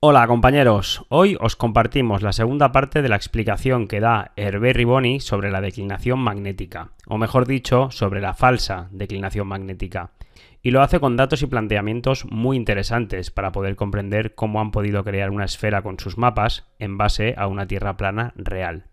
Hola compañeros, hoy os compartimos la segunda parte de la explicación que da Hervé Riboni sobre la declinación magnética, o mejor dicho, sobre la falsa declinación magnética. Y lo hace con datos y planteamientos muy interesantes para poder comprender cómo han podido crear una esfera con sus mapas en base a una Tierra plana real.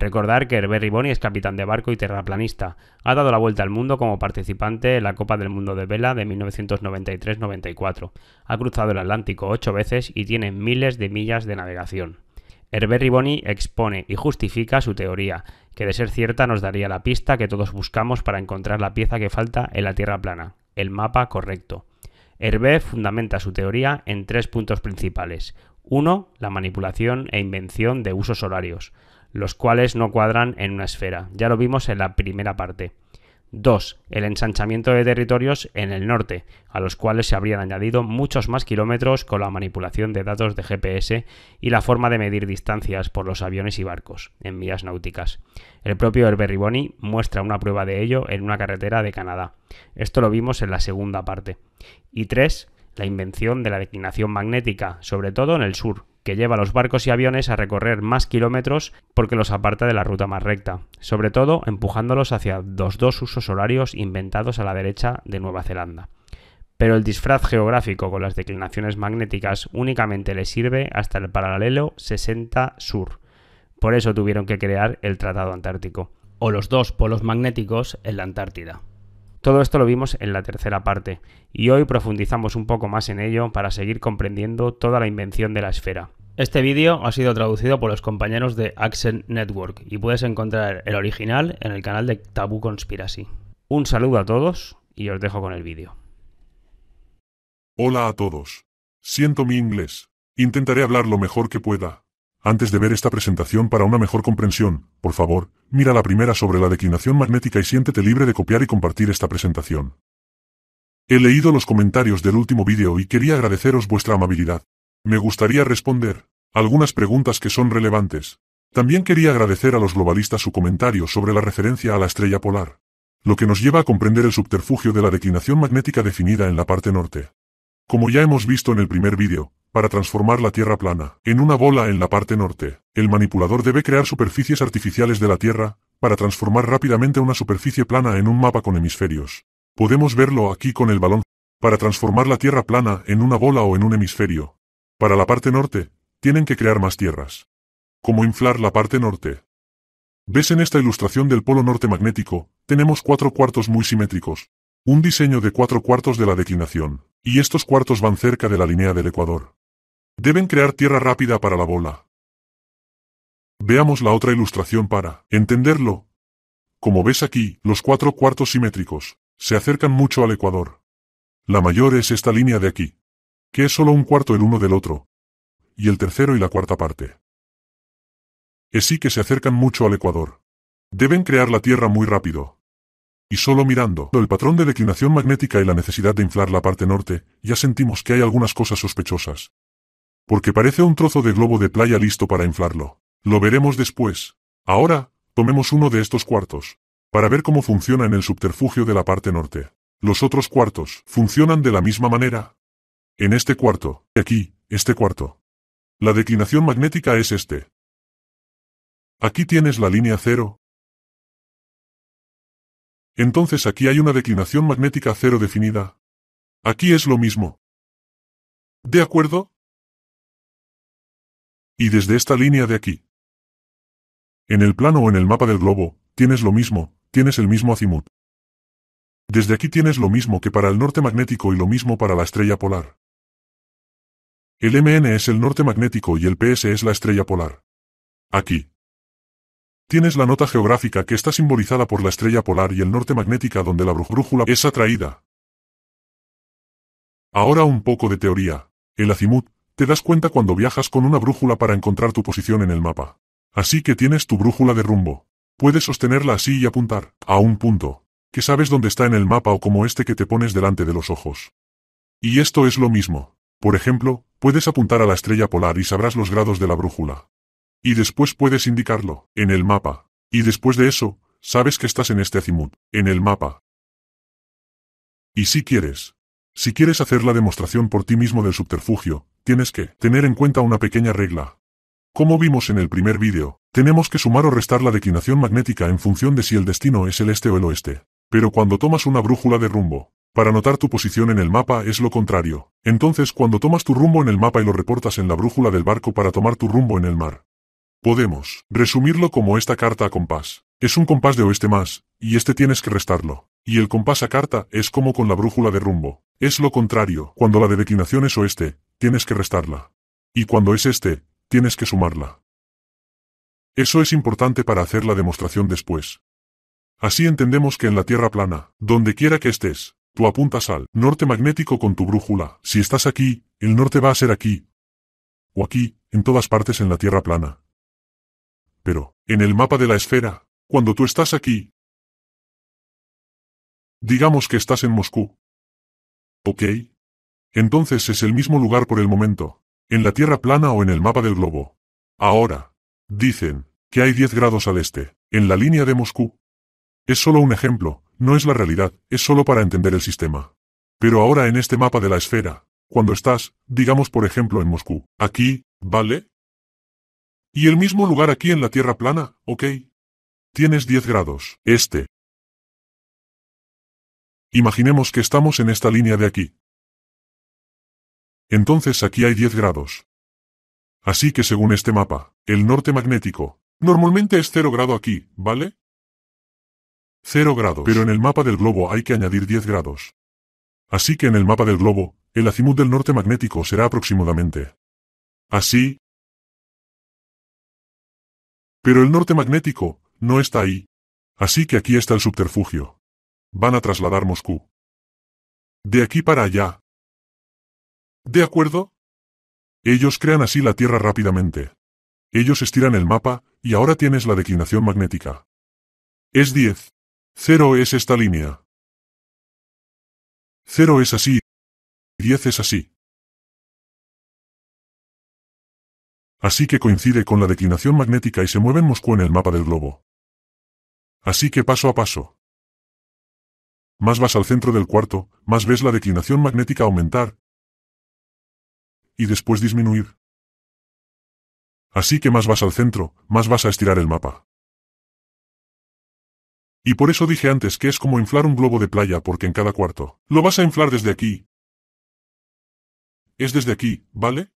Recordar que Herbert Riboni es capitán de barco y terraplanista. Ha dado la vuelta al mundo como participante en la Copa del Mundo de Vela de 1993-94. Ha cruzado el Atlántico ocho veces y tiene miles de millas de navegación. Herbert Riboni expone y justifica su teoría, que de ser cierta nos daría la pista que todos buscamos para encontrar la pieza que falta en la Tierra plana, el mapa correcto. Hervé fundamenta su teoría en tres puntos principales. 1. La manipulación e invención de usos horarios los cuales no cuadran en una esfera. Ya lo vimos en la primera parte. 2. El ensanchamiento de territorios en el norte, a los cuales se habrían añadido muchos más kilómetros con la manipulación de datos de GPS y la forma de medir distancias por los aviones y barcos en vías náuticas. El propio Herberriboni muestra una prueba de ello en una carretera de Canadá. Esto lo vimos en la segunda parte. Y 3. La invención de la declinación magnética, sobre todo en el sur, que lleva los barcos y aviones a recorrer más kilómetros porque los aparta de la ruta más recta, sobre todo empujándolos hacia los dos usos horarios inventados a la derecha de Nueva Zelanda. Pero el disfraz geográfico con las declinaciones magnéticas únicamente le sirve hasta el paralelo 60 sur. Por eso tuvieron que crear el Tratado Antártico, o los dos polos magnéticos en la Antártida. Todo esto lo vimos en la tercera parte, y hoy profundizamos un poco más en ello para seguir comprendiendo toda la invención de la esfera, este vídeo ha sido traducido por los compañeros de Accent Network y puedes encontrar el original en el canal de Tabú Conspiracy. Un saludo a todos y os dejo con el vídeo. Hola a todos. Siento mi inglés. Intentaré hablar lo mejor que pueda. Antes de ver esta presentación para una mejor comprensión, por favor, mira la primera sobre la declinación magnética y siéntete libre de copiar y compartir esta presentación. He leído los comentarios del último vídeo y quería agradeceros vuestra amabilidad. Me gustaría responder algunas preguntas que son relevantes. También quería agradecer a los globalistas su comentario sobre la referencia a la estrella polar, lo que nos lleva a comprender el subterfugio de la declinación magnética definida en la parte norte. Como ya hemos visto en el primer vídeo, para transformar la Tierra plana en una bola en la parte norte, el manipulador debe crear superficies artificiales de la Tierra, para transformar rápidamente una superficie plana en un mapa con hemisferios. Podemos verlo aquí con el balón. Para transformar la Tierra plana en una bola o en un hemisferio, para la parte norte, tienen que crear más tierras. ¿Cómo inflar la parte norte? ¿Ves en esta ilustración del polo norte magnético? Tenemos cuatro cuartos muy simétricos. Un diseño de cuatro cuartos de la declinación, y estos cuartos van cerca de la línea del ecuador. Deben crear tierra rápida para la bola. Veamos la otra ilustración para entenderlo. Como ves aquí, los cuatro cuartos simétricos se acercan mucho al ecuador. La mayor es esta línea de aquí que es solo un cuarto el uno del otro, y el tercero y la cuarta parte. Es sí que se acercan mucho al ecuador. Deben crear la Tierra muy rápido. Y solo mirando el patrón de declinación magnética y la necesidad de inflar la parte norte, ya sentimos que hay algunas cosas sospechosas. Porque parece un trozo de globo de playa listo para inflarlo. Lo veremos después. Ahora, tomemos uno de estos cuartos, para ver cómo funciona en el subterfugio de la parte norte. Los otros cuartos funcionan de la misma manera, en este cuarto, aquí, este cuarto. La declinación magnética es este. Aquí tienes la línea cero. Entonces aquí hay una declinación magnética cero definida. Aquí es lo mismo. ¿De acuerdo? Y desde esta línea de aquí. En el plano o en el mapa del globo, tienes lo mismo, tienes el mismo azimut. Desde aquí tienes lo mismo que para el norte magnético y lo mismo para la estrella polar. El MN es el norte magnético y el PS es la estrella polar. Aquí. Tienes la nota geográfica que está simbolizada por la estrella polar y el norte magnética donde la brújula es atraída. Ahora un poco de teoría. El azimut, te das cuenta cuando viajas con una brújula para encontrar tu posición en el mapa. Así que tienes tu brújula de rumbo. Puedes sostenerla así y apuntar a un punto, que sabes dónde está en el mapa o como este que te pones delante de los ojos. Y esto es lo mismo. Por ejemplo, Puedes apuntar a la estrella polar y sabrás los grados de la brújula. Y después puedes indicarlo, en el mapa. Y después de eso, sabes que estás en este azimut, en el mapa. Y si quieres. Si quieres hacer la demostración por ti mismo del subterfugio, tienes que tener en cuenta una pequeña regla. Como vimos en el primer vídeo, tenemos que sumar o restar la declinación magnética en función de si el destino es el este o el oeste. Pero cuando tomas una brújula de rumbo, para notar tu posición en el mapa es lo contrario. Entonces cuando tomas tu rumbo en el mapa y lo reportas en la brújula del barco para tomar tu rumbo en el mar. Podemos resumirlo como esta carta a compás. Es un compás de oeste más, y este tienes que restarlo. Y el compás a carta es como con la brújula de rumbo. Es lo contrario, cuando la de declinación es oeste, tienes que restarla. Y cuando es este, tienes que sumarla. Eso es importante para hacer la demostración después. Así entendemos que en la Tierra plana, donde quiera que estés, Tú apuntas al norte magnético con tu brújula. Si estás aquí, el norte va a ser aquí. O aquí, en todas partes en la Tierra plana. Pero, en el mapa de la esfera, cuando tú estás aquí... Digamos que estás en Moscú. ¿Ok? Entonces es el mismo lugar por el momento, en la Tierra plana o en el mapa del globo. Ahora, dicen, que hay 10 grados al este, en la línea de Moscú. Es solo un ejemplo, no es la realidad, es solo para entender el sistema. Pero ahora en este mapa de la esfera, cuando estás, digamos por ejemplo en Moscú, aquí, ¿vale? Y el mismo lugar aquí en la Tierra plana, ¿ok? Tienes 10 grados, este. Imaginemos que estamos en esta línea de aquí. Entonces aquí hay 10 grados. Así que según este mapa, el norte magnético, normalmente es 0 grado aquí, ¿vale? 0 grados. Pero en el mapa del globo hay que añadir 10 grados. Así que en el mapa del globo, el azimut del norte magnético será aproximadamente. Así. Pero el norte magnético, no está ahí. Así que aquí está el subterfugio. Van a trasladar Moscú. De aquí para allá. ¿De acuerdo? Ellos crean así la Tierra rápidamente. Ellos estiran el mapa, y ahora tienes la declinación magnética. Es 10. Cero es esta línea. Cero es así. 10 es así. Así que coincide con la declinación magnética y se mueve en Moscú en el mapa del globo. Así que paso a paso. Más vas al centro del cuarto, más ves la declinación magnética aumentar. Y después disminuir. Así que más vas al centro, más vas a estirar el mapa. Y por eso dije antes que es como inflar un globo de playa porque en cada cuarto. Lo vas a inflar desde aquí. Es desde aquí, ¿vale?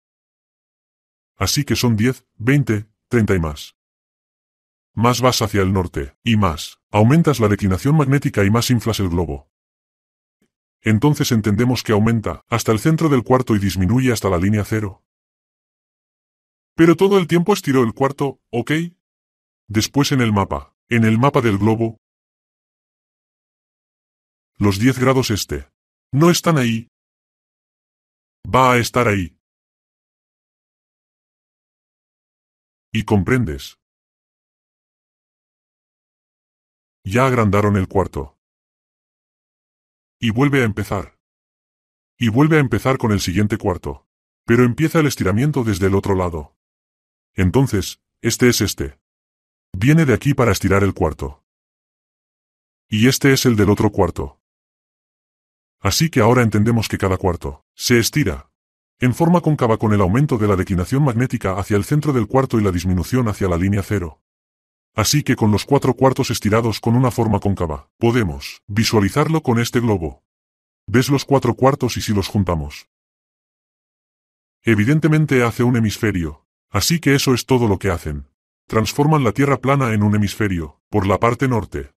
Así que son 10, 20, 30 y más. Más vas hacia el norte, y más. Aumentas la declinación magnética y más inflas el globo. Entonces entendemos que aumenta hasta el centro del cuarto y disminuye hasta la línea cero. Pero todo el tiempo estiró el cuarto, ¿ok? Después en el mapa, en el mapa del globo, los 10 grados este. No están ahí. Va a estar ahí. Y comprendes. Ya agrandaron el cuarto. Y vuelve a empezar. Y vuelve a empezar con el siguiente cuarto. Pero empieza el estiramiento desde el otro lado. Entonces, este es este. Viene de aquí para estirar el cuarto. Y este es el del otro cuarto. Así que ahora entendemos que cada cuarto se estira en forma cóncava con el aumento de la declinación magnética hacia el centro del cuarto y la disminución hacia la línea cero. Así que con los cuatro cuartos estirados con una forma cóncava, podemos visualizarlo con este globo. ¿Ves los cuatro cuartos y si los juntamos? Evidentemente hace un hemisferio, así que eso es todo lo que hacen. Transforman la Tierra plana en un hemisferio, por la parte norte.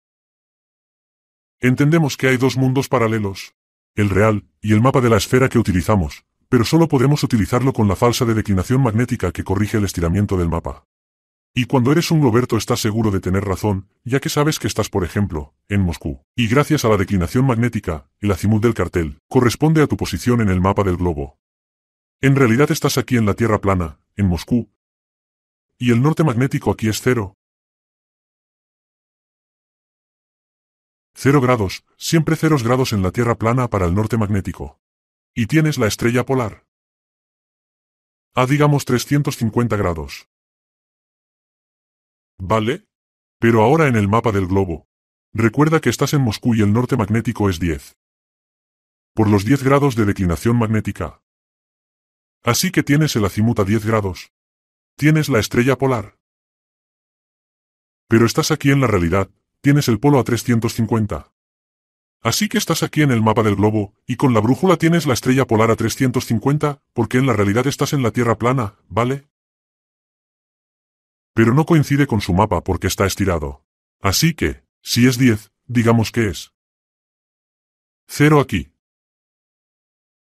Entendemos que hay dos mundos paralelos, el real, y el mapa de la esfera que utilizamos, pero solo podremos utilizarlo con la falsa de declinación magnética que corrige el estiramiento del mapa. Y cuando eres un globerto estás seguro de tener razón, ya que sabes que estás, por ejemplo, en Moscú. Y gracias a la declinación magnética, el azimut del cartel corresponde a tu posición en el mapa del globo. En realidad estás aquí en la Tierra plana, en Moscú. Y el norte magnético aquí es cero, Cero grados, siempre ceros grados en la Tierra plana para el norte magnético. Y tienes la estrella polar. A digamos 350 grados. ¿Vale? Pero ahora en el mapa del globo. Recuerda que estás en Moscú y el norte magnético es 10. Por los 10 grados de declinación magnética. Así que tienes el azimut a 10 grados. Tienes la estrella polar. Pero estás aquí en la realidad, tienes el polo a 350. Así que estás aquí en el mapa del globo, y con la brújula tienes la estrella polar a 350, porque en la realidad estás en la Tierra plana, ¿vale? Pero no coincide con su mapa porque está estirado. Así que, si es 10, digamos que es. 0 aquí.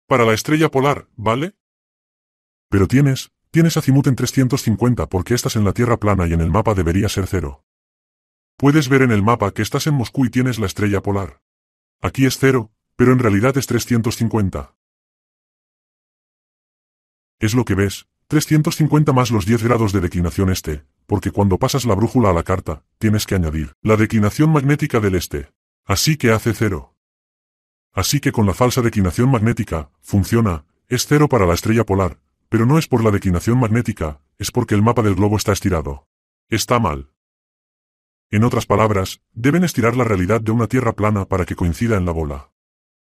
Para la estrella polar, ¿vale? Pero tienes, tienes azimut en 350 porque estás en la Tierra plana y en el mapa debería ser cero. Puedes ver en el mapa que estás en Moscú y tienes la estrella polar. Aquí es cero, pero en realidad es 350. Es lo que ves, 350 más los 10 grados de declinación este, porque cuando pasas la brújula a la carta, tienes que añadir la declinación magnética del este. Así que hace cero. Así que con la falsa declinación magnética, funciona, es cero para la estrella polar, pero no es por la declinación magnética, es porque el mapa del globo está estirado. Está mal. En otras palabras, deben estirar la realidad de una tierra plana para que coincida en la bola.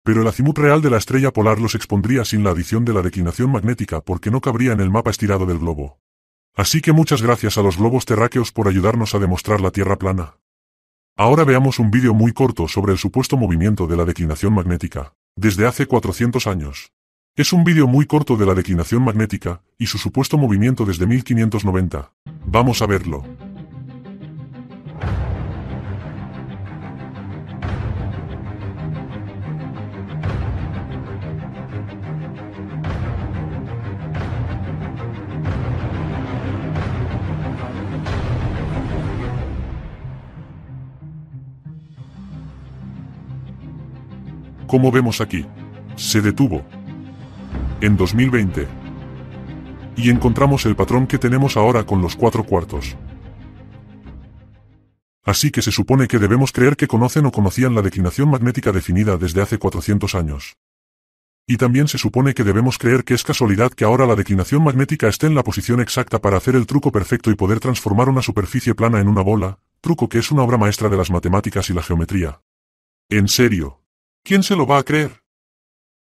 Pero el azimut real de la estrella polar los expondría sin la adición de la declinación magnética porque no cabría en el mapa estirado del globo. Así que muchas gracias a los globos terráqueos por ayudarnos a demostrar la Tierra plana. Ahora veamos un vídeo muy corto sobre el supuesto movimiento de la declinación magnética, desde hace 400 años. Es un vídeo muy corto de la declinación magnética y su supuesto movimiento desde 1590. Vamos a verlo. como vemos aquí, se detuvo. En 2020. Y encontramos el patrón que tenemos ahora con los cuatro cuartos. Así que se supone que debemos creer que conocen o conocían la declinación magnética definida desde hace 400 años. Y también se supone que debemos creer que es casualidad que ahora la declinación magnética esté en la posición exacta para hacer el truco perfecto y poder transformar una superficie plana en una bola, truco que es una obra maestra de las matemáticas y la geometría. En serio. ¿Quién se lo va a creer?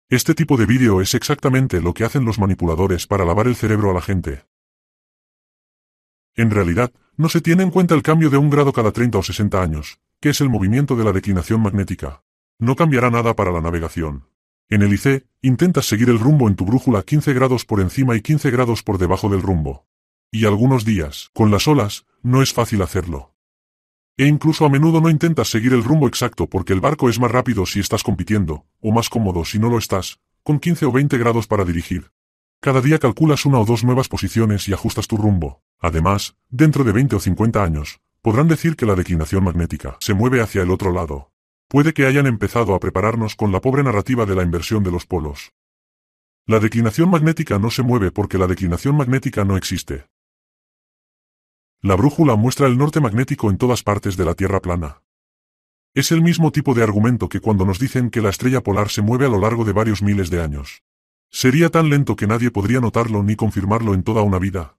Este tipo de vídeo es exactamente lo que hacen los manipuladores para lavar el cerebro a la gente. En realidad, no se tiene en cuenta el cambio de un grado cada 30 o 60 años, que es el movimiento de la declinación magnética. No cambiará nada para la navegación. En el IC, intentas seguir el rumbo en tu brújula 15 grados por encima y 15 grados por debajo del rumbo. Y algunos días, con las olas, no es fácil hacerlo. E incluso a menudo no intentas seguir el rumbo exacto porque el barco es más rápido si estás compitiendo, o más cómodo si no lo estás, con 15 o 20 grados para dirigir. Cada día calculas una o dos nuevas posiciones y ajustas tu rumbo. Además, dentro de 20 o 50 años, podrán decir que la declinación magnética se mueve hacia el otro lado. Puede que hayan empezado a prepararnos con la pobre narrativa de la inversión de los polos. La declinación magnética no se mueve porque la declinación magnética no existe. La brújula muestra el norte magnético en todas partes de la Tierra plana. Es el mismo tipo de argumento que cuando nos dicen que la estrella polar se mueve a lo largo de varios miles de años. Sería tan lento que nadie podría notarlo ni confirmarlo en toda una vida.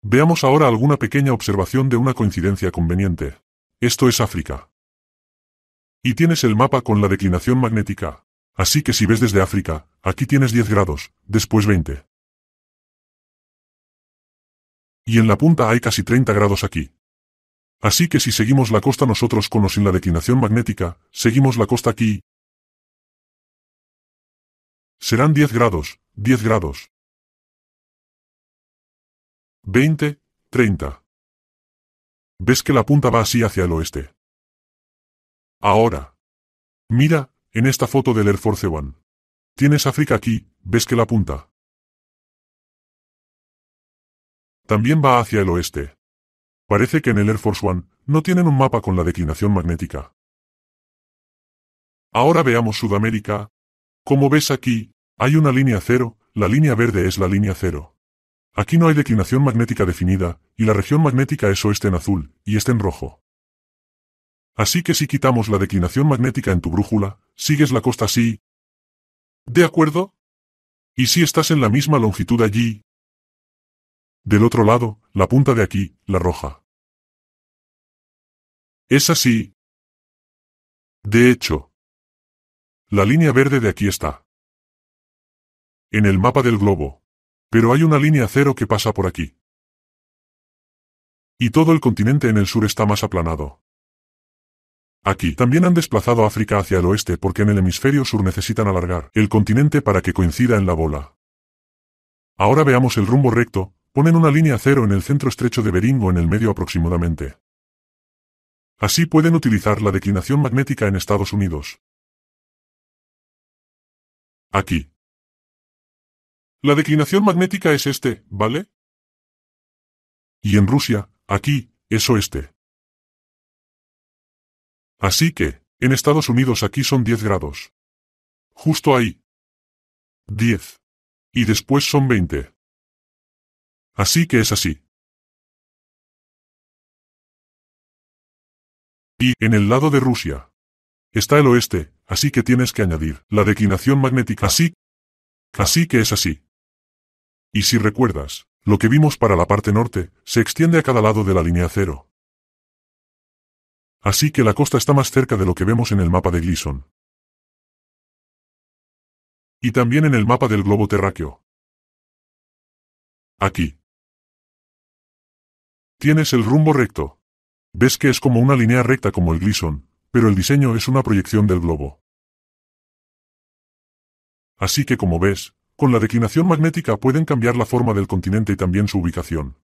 Veamos ahora alguna pequeña observación de una coincidencia conveniente. Esto es África. Y tienes el mapa con la declinación magnética. Así que si ves desde África, aquí tienes 10 grados, después 20. Y en la punta hay casi 30 grados aquí. Así que si seguimos la costa nosotros con o sin la declinación magnética, seguimos la costa aquí. Serán 10 grados, 10 grados. 20, 30. ¿Ves que la punta va así hacia el oeste? Ahora. Mira, en esta foto del Air Force One. Tienes África aquí, ves que la punta. también va hacia el oeste. Parece que en el Air Force One no tienen un mapa con la declinación magnética. Ahora veamos Sudamérica. Como ves aquí, hay una línea cero, la línea verde es la línea cero. Aquí no hay declinación magnética definida, y la región magnética es oeste en azul, y este en rojo. Así que si quitamos la declinación magnética en tu brújula, sigues la costa así. ¿De acuerdo? Y si estás en la misma longitud allí, del otro lado, la punta de aquí, la roja. Es así. De hecho, la línea verde de aquí está. En el mapa del globo. Pero hay una línea cero que pasa por aquí. Y todo el continente en el sur está más aplanado. Aquí también han desplazado África hacia el oeste porque en el hemisferio sur necesitan alargar el continente para que coincida en la bola. Ahora veamos el rumbo recto, Ponen una línea cero en el centro estrecho de Beringo en el medio aproximadamente. Así pueden utilizar la declinación magnética en Estados Unidos. Aquí. La declinación magnética es este, ¿vale? Y en Rusia, aquí, es este. Así que, en Estados Unidos aquí son 10 grados. Justo ahí. 10. Y después son 20. Así que es así. Y, en el lado de Rusia, está el oeste, así que tienes que añadir la declinación magnética. Así, así que es así. Y si recuerdas, lo que vimos para la parte norte, se extiende a cada lado de la línea cero. Así que la costa está más cerca de lo que vemos en el mapa de Gleason. Y también en el mapa del globo terráqueo. Aquí. Tienes el rumbo recto. Ves que es como una línea recta como el Gleason, pero el diseño es una proyección del globo. Así que como ves, con la declinación magnética pueden cambiar la forma del continente y también su ubicación.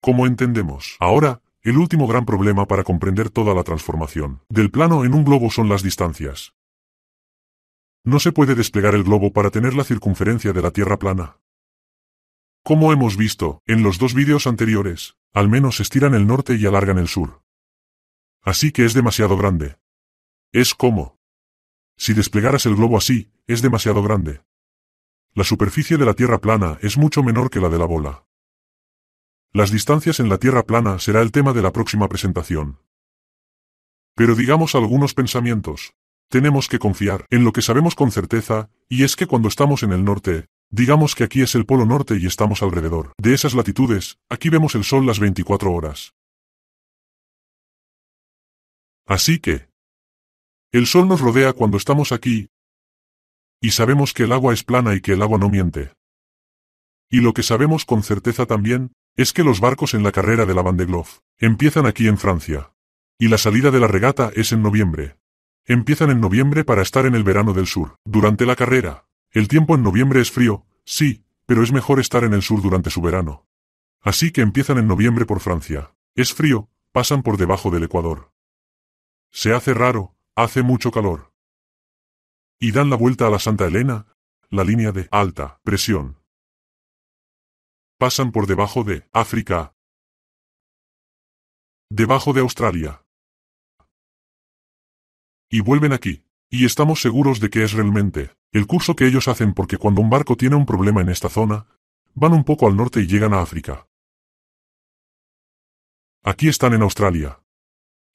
Como entendemos, ahora, el último gran problema para comprender toda la transformación del plano en un globo son las distancias. No se puede desplegar el globo para tener la circunferencia de la Tierra plana. Como hemos visto, en los dos vídeos anteriores, al menos estiran el norte y alargan el sur. Así que es demasiado grande. Es como. Si desplegaras el globo así, es demasiado grande. La superficie de la Tierra plana es mucho menor que la de la bola. Las distancias en la Tierra plana será el tema de la próxima presentación. Pero digamos algunos pensamientos. Tenemos que confiar en lo que sabemos con certeza, y es que cuando estamos en el norte, Digamos que aquí es el polo norte y estamos alrededor. De esas latitudes, aquí vemos el sol las 24 horas. Así que... El sol nos rodea cuando estamos aquí. Y sabemos que el agua es plana y que el agua no miente. Y lo que sabemos con certeza también, es que los barcos en la carrera de la Van de empiezan aquí en Francia. Y la salida de la regata es en noviembre. Empiezan en noviembre para estar en el verano del sur. Durante la carrera, el tiempo en noviembre es frío, sí, pero es mejor estar en el sur durante su verano. Así que empiezan en noviembre por Francia. Es frío, pasan por debajo del Ecuador. Se hace raro, hace mucho calor. Y dan la vuelta a la Santa Elena, la línea de alta presión. Pasan por debajo de África. Debajo de Australia. Y vuelven aquí. Y estamos seguros de que es realmente el curso que ellos hacen porque cuando un barco tiene un problema en esta zona, van un poco al norte y llegan a África. Aquí están en Australia.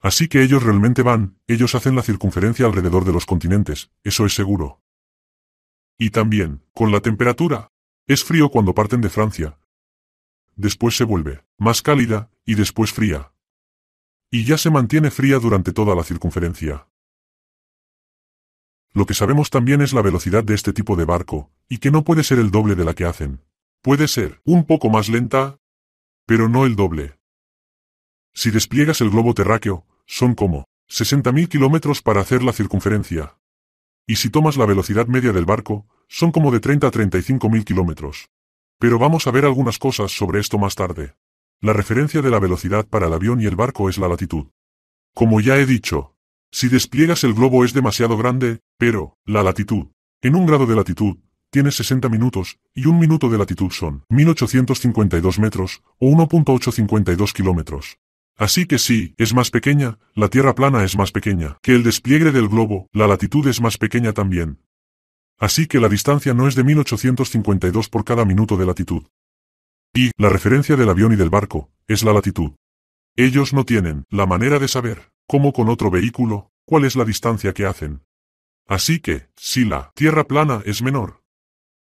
Así que ellos realmente van, ellos hacen la circunferencia alrededor de los continentes, eso es seguro. Y también, con la temperatura. Es frío cuando parten de Francia. Después se vuelve más cálida, y después fría. Y ya se mantiene fría durante toda la circunferencia. Lo que sabemos también es la velocidad de este tipo de barco, y que no puede ser el doble de la que hacen. Puede ser un poco más lenta, pero no el doble. Si despliegas el globo terráqueo, son como 60.000 kilómetros para hacer la circunferencia. Y si tomas la velocidad media del barco, son como de 30 a 35.000 kilómetros. Pero vamos a ver algunas cosas sobre esto más tarde. La referencia de la velocidad para el avión y el barco es la latitud. Como ya he dicho, si despliegas el globo es demasiado grande, pero, la latitud. En un grado de latitud, tiene 60 minutos, y un minuto de latitud son 1852 metros, o 1.852 kilómetros. Así que sí, es más pequeña, la Tierra plana es más pequeña que el despliegue del globo, la latitud es más pequeña también. Así que la distancia no es de 1852 por cada minuto de latitud. Y, la referencia del avión y del barco, es la latitud. Ellos no tienen la manera de saber como con otro vehículo, cuál es la distancia que hacen. Así que, si la tierra plana es menor,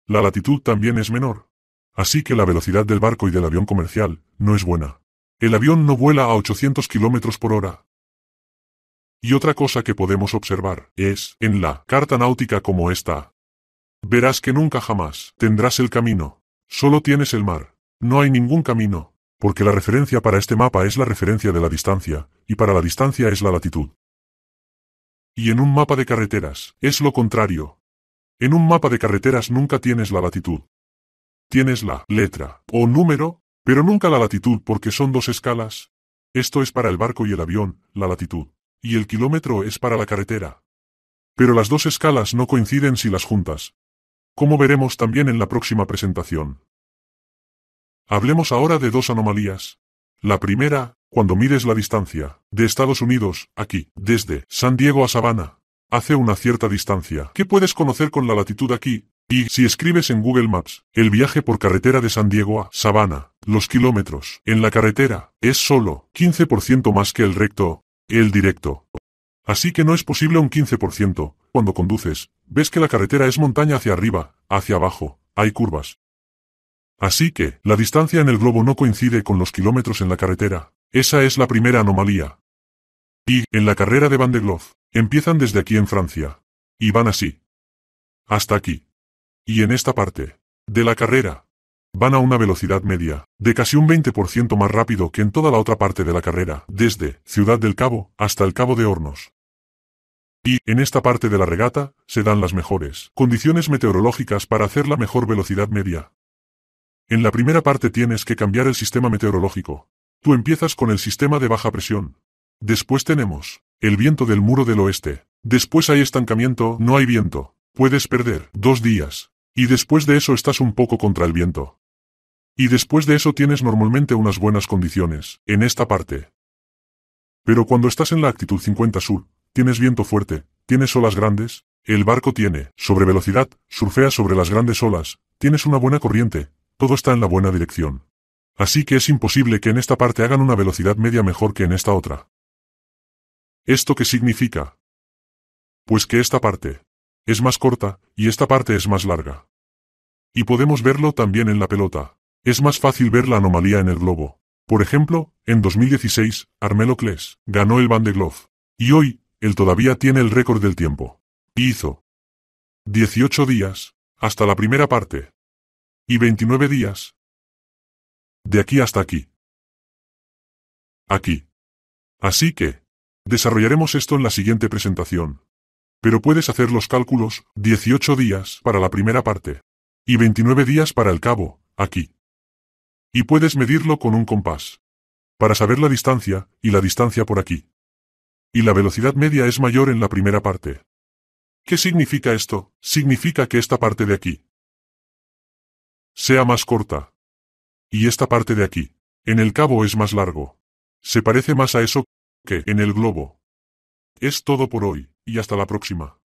la latitud también es menor. Así que la velocidad del barco y del avión comercial no es buena. El avión no vuela a 800 km por hora. Y otra cosa que podemos observar es, en la carta náutica como esta, verás que nunca jamás tendrás el camino, solo tienes el mar. No hay ningún camino, porque la referencia para este mapa es la referencia de la distancia y para la distancia es la latitud. Y en un mapa de carreteras, es lo contrario. En un mapa de carreteras nunca tienes la latitud. Tienes la letra o número, pero nunca la latitud porque son dos escalas. Esto es para el barco y el avión, la latitud, y el kilómetro es para la carretera. Pero las dos escalas no coinciden si las juntas. Como veremos también en la próxima presentación. Hablemos ahora de dos anomalías. La primera, cuando mires la distancia, de Estados Unidos, aquí, desde San Diego a Sabana, hace una cierta distancia ¿Qué puedes conocer con la latitud aquí, y si escribes en Google Maps, el viaje por carretera de San Diego a Sabana, los kilómetros, en la carretera, es solo 15% más que el recto, el directo. Así que no es posible un 15%, cuando conduces, ves que la carretera es montaña hacia arriba, hacia abajo, hay curvas. Así que, la distancia en el globo no coincide con los kilómetros en la carretera, esa es la primera anomalía. Y, en la carrera de Van de empiezan desde aquí en Francia. Y van así. Hasta aquí. Y en esta parte. De la carrera. Van a una velocidad media, de casi un 20% más rápido que en toda la otra parte de la carrera, desde Ciudad del Cabo hasta el Cabo de Hornos. Y, en esta parte de la regata, se dan las mejores condiciones meteorológicas para hacer la mejor velocidad media. En la primera parte tienes que cambiar el sistema meteorológico, Tú empiezas con el sistema de baja presión. Después tenemos el viento del muro del oeste. Después hay estancamiento, no hay viento. Puedes perder dos días. Y después de eso estás un poco contra el viento. Y después de eso tienes normalmente unas buenas condiciones, en esta parte. Pero cuando estás en la actitud 50 sur, tienes viento fuerte, tienes olas grandes, el barco tiene sobre velocidad, surfea sobre las grandes olas, tienes una buena corriente, todo está en la buena dirección. Así que es imposible que en esta parte hagan una velocidad media mejor que en esta otra. ¿Esto qué significa? Pues que esta parte es más corta, y esta parte es más larga. Y podemos verlo también en la pelota. Es más fácil ver la anomalía en el globo. Por ejemplo, en 2016, Armelo ganó el Van de Glove. Y hoy, él todavía tiene el récord del tiempo. Y hizo 18 días, hasta la primera parte. Y 29 días, de aquí hasta aquí. Aquí. Así que, desarrollaremos esto en la siguiente presentación. Pero puedes hacer los cálculos, 18 días para la primera parte. Y 29 días para el cabo, aquí. Y puedes medirlo con un compás. Para saber la distancia, y la distancia por aquí. Y la velocidad media es mayor en la primera parte. ¿Qué significa esto? Significa que esta parte de aquí sea más corta y esta parte de aquí. En el cabo es más largo. Se parece más a eso que en el globo. Es todo por hoy, y hasta la próxima.